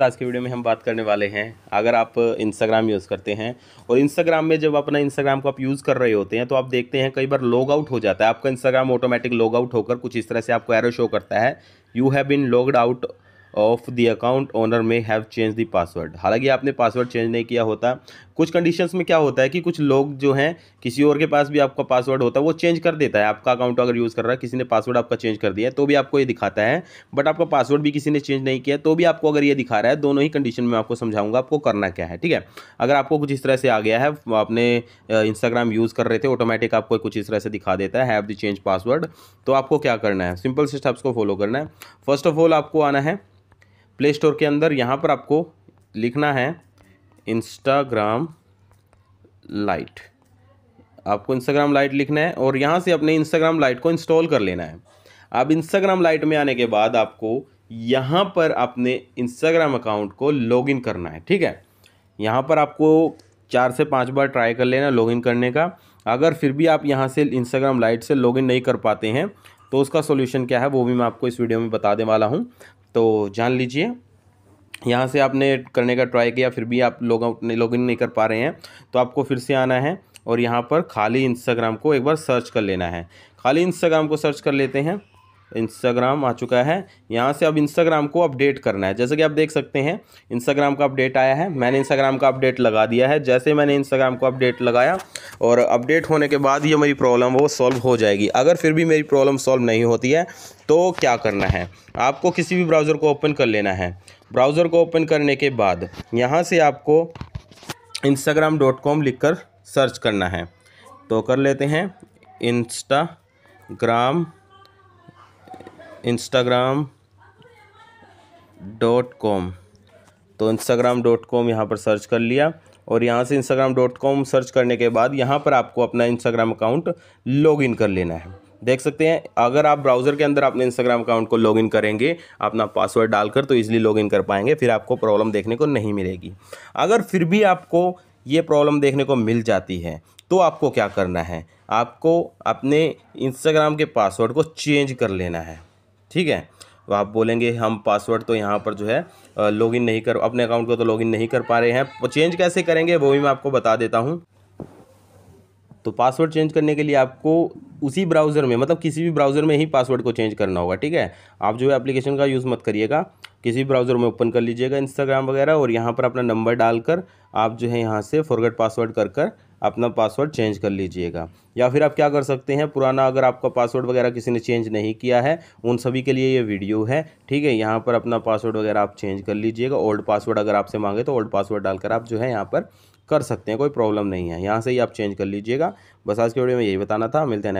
तो आज के वीडियो में हम बात करने वाले हैं अगर आप इंस्टाग्राम यूज़ करते हैं और इंस्टाग्राम में जब अपना इंस्टाग्राम को आप यूज़ कर रहे होते हैं तो आप देखते हैं कई बार लॉग आउट हो जाता है आपका इंस्टाग्राम ऑटोमेटिक लॉग आउट होकर कुछ इस तरह से आपको एरो शो करता है you have been logged out of the account owner may have change the password हालांकि आपने पासवर्ड चेंज नहीं किया होता कुछ कंडीशंस में क्या होता है कि कुछ लोग जो हैं किसी और के पास भी आपका पासवर्ड होता है वो चेंज कर देता है आपका अकाउंट अगर यूज़ कर रहा है किसी ने पासवर्ड आपका चेंज कर दिया तो भी आपको ये दिखाता है बट आपका पासवर्ड भी किसी ने चेंज नहीं किया तो भी आपको अगर ये दिखा रहा है दोनों ही कंडीशन में आपको समझाऊंगा आपको करना क्या है ठीक है अगर आपको कुछ इस तरह से आ गया है आपने इंस्टाग्राम यूज़ कर रहे थे ऑटोमेटिक आपको कुछ इस तरह से दिखा देता है हैव द चेंज पासवर्ड तो आपको क्या करना है सिंपल से स्टेप्स को फॉलो करना है फर्स्ट ऑफ ऑल आपको आना है प्ले स्टोर के अंदर यहाँ पर आपको लिखना है इंस्टाग्राम लाइट आपको इंस्टाग्राम लाइट लिखना है और यहाँ से अपने इंस्टाग्राम लाइट को इंस्टॉल कर लेना है अब इंस्टाग्राम लाइट में आने के बाद आपको यहाँ पर अपने इंस्टाग्राम अकाउंट को लॉगिन करना है ठीक है यहाँ पर आपको चार से पाँच बार ट्राई कर लेना लॉगिन करने का अगर फिर भी आप यहाँ से इंस्टाग्राम लाइट से लॉगिन नहीं कर पाते हैं तो उसका सोल्यूशन क्या है वो भी मैं आपको इस वीडियो में बताने वाला हूँ तो जान लीजिए यहाँ से आपने करने का ट्राई किया फिर भी आप लोग लॉग इन नहीं कर पा रहे हैं तो आपको फिर से आना है और यहाँ पर खाली इंस्टाग्राम को एक बार सर्च कर लेना है खाली इंस्टाग्राम को सर्च कर लेते हैं इंस्टाग्राम आ चुका है यहाँ से अब इंस्टाग्राम को अपडेट करना है जैसे कि आप देख सकते हैं इंस्टाग्राम का अपडेट आया है मैंने इंस्टाग्राम का अपडेट लगा दिया है जैसे मैंने इंस्टाग्राम को अपडेट लगाया और अपडेट होने के बाद ये मेरी प्रॉब्लम वो सॉल्व हो जाएगी अगर फिर भी मेरी प्रॉब्लम सॉल्व नहीं होती है तो क्या करना है आपको किसी भी ब्राउज़र को ओपन कर लेना है ब्राउज़र को ओपन करने के बाद यहाँ से आपको इंस्टाग्राम डॉट कॉम लिख कर सर्च करना है तो कर लेते हैं इंस्टाग्राम इंस्टाग्राम डॉट कॉम तो इंस्टाग्राम डॉट कॉम यहाँ पर सर्च कर लिया और यहाँ से इंस्टाग्राम डॉट कॉम सर्च करने के बाद यहाँ पर आपको अपना इंस्टाग्राम अकाउंट लॉग इन कर लेना है देख सकते हैं अगर आप ब्राउज़र के अंदर अपने इंस्टाग्राम अकाउंट को लॉगिन करेंगे अपना पासवर्ड डालकर तो इजीली लॉगिन कर पाएंगे फिर आपको प्रॉब्लम देखने को नहीं मिलेगी अगर फिर भी आपको ये प्रॉब्लम देखने को मिल जाती है तो आपको क्या करना है आपको अपने इंस्टाग्राम के पासवर्ड को चेंज कर लेना है ठीक है तो आप बोलेंगे हम पासवर्ड तो यहाँ पर जो है लॉगिन नहीं कर अपने अकाउंट को तो लॉगिन नहीं कर पा रहे हैं चेंज कैसे करेंगे वो भी मैं आपको बता देता हूँ तो पासवर्ड चेंज करने के लिए आपको उसी ब्राउज़र में मतलब किसी भी ब्राउज़र में ही पासवर्ड को चेंज करना होगा ठीक है आप जो है एप्लीकेशन का यूज़ मत करिएगा किसी भी ब्राउज़र में ओपन कर लीजिएगा इंस्टाग्राम वगैरह और यहाँ पर अपना नंबर डालकर आप जो है यहाँ से फॉरगेट पासवर्ड कर कर अपना पासवर्ड चेंज कर लीजिएगा या फिर आप क्या कर सकते हैं पुराना अगर आपका पासवर्ड वगैरह किसी ने चेंज नहीं किया है उन सभी के लिए ये वीडियो है ठीक है यहाँ पर अपना पासवर्ड वगैरह आप चेंज कर लीजिएगा ओल्ड पासवर्ड अगर आपसे मांगे तो ओल्ड पासवर्ड डालकर आप जो है यहाँ पर कर सकते हैं कोई प्रॉब्लम नहीं है यहाँ से ही आप चेंज कर लीजिएगा बस आज के वीडियो में यही बताना था मिलते हैं